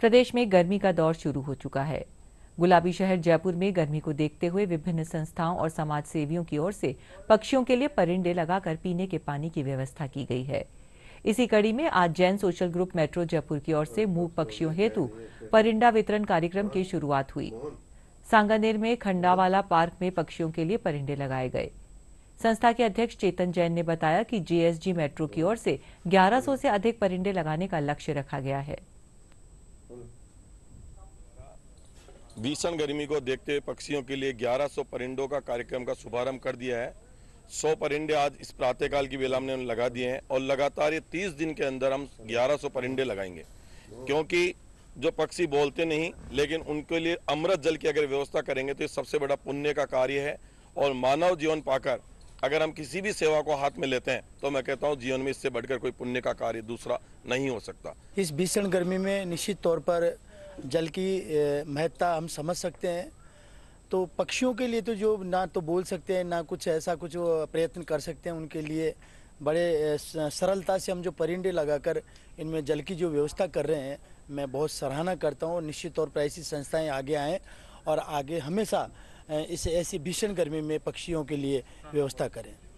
प्रदेश में गर्मी का दौर शुरू हो चुका है गुलाबी शहर जयपुर में गर्मी को देखते हुए विभिन्न संस्थाओं और समाज सेवियों की ओर से पक्षियों के लिए परिंडे लगाकर पीने के पानी की व्यवस्था की गई है इसी कड़ी में आज Jain social group metro Jaipur की ओर से मूक पक्षियों हेतु परिंडा वितरण कार्यक्रम की शुरुआत हुई सांगानेर में खंडावाला पार्क में पक्षियों के लिए परिंडे लगाए गए संस्था के अध्यक्ष चेतन जैन ने बताया कि जेएसजी मेट्रो की ओर से 1100 से अधिक परिंडे लगाने का लक्ष्य रखा गया है भीषण गर्मी को देखते हुए पक्षियों के लिए 1100 परिंडों का कार्यक्रम का शुभारंभ कर दिया है 100 परिंडे आज इस प्रातःकाल की वेला में लगा दिए हैं और लगातार ये 30 दिन के अंदर हम 1100 परिंडे लगाएंगे क्योंकि जो पक्षी बोलते नहीं लेकिन उनके लिए अमृत जल की अगर व्यवस्था करेंगे तो ये सबसे बड़ा पुण्य का कार्य है और मानव जीवन पाकर अगर हम किसी भी सेवा को हाथ में लेते हैं तो मैं कहता हूँ जीवन में इससे बढ़कर कोई पुण्य का कार्य दूसरा नहीं हो सकता इस भीषण गर्मी में निश्चित तौर पर जल की महत्ता हम समझ सकते हैं तो पक्षियों के लिए तो जो ना तो बोल सकते हैं ना कुछ ऐसा कुछ प्रयत्न कर सकते हैं उनके लिए बड़े सरलता से हम जो परिंडे लगाकर इनमें जल की जो व्यवस्था कर रहे हैं मैं बहुत सराहना करता हूँ निश्चित तौर पर ऐसी संस्थाएं आगे आएँ और आगे हमेशा इस ऐसी भीषण गर्मी में पक्षियों के लिए व्यवस्था करें